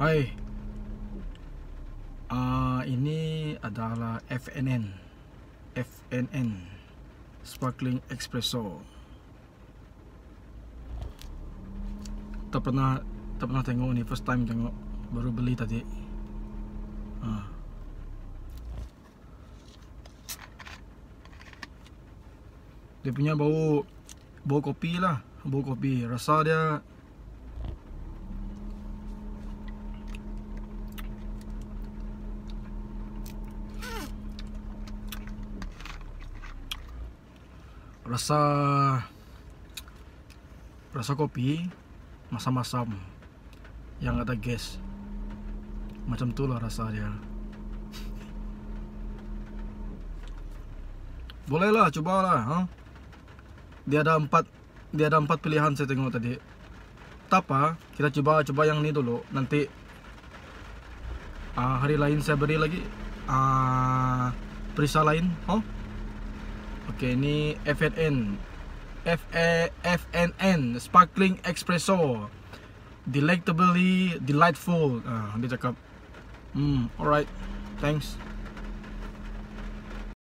Hai. Uh, ini adalah FNN. FNN Sparkling Espresso. Tak pernah tak pernah tengok ni first time tengok baru beli tadi. Ha. Uh. Dia punya bau bau kopi lah, bau kopi. Rasa dia rasa rasa kopi masam-masam yang ada gas macam tu lah rasa dia lah cuba lah, huh? Ha? dia ada empat dia ada empat pilihan saya tengok tadi tapa kita cuba cuba yang ni dulu nanti uh, hari lain saya beri lagi uh, ah, perisa lain oh. Ha? huh? Okey, ni FNN. F A e, F N N Sparkling Espresso. Delectably delightful. Ah, uh, dia cakap. Hmm, alright. Thanks.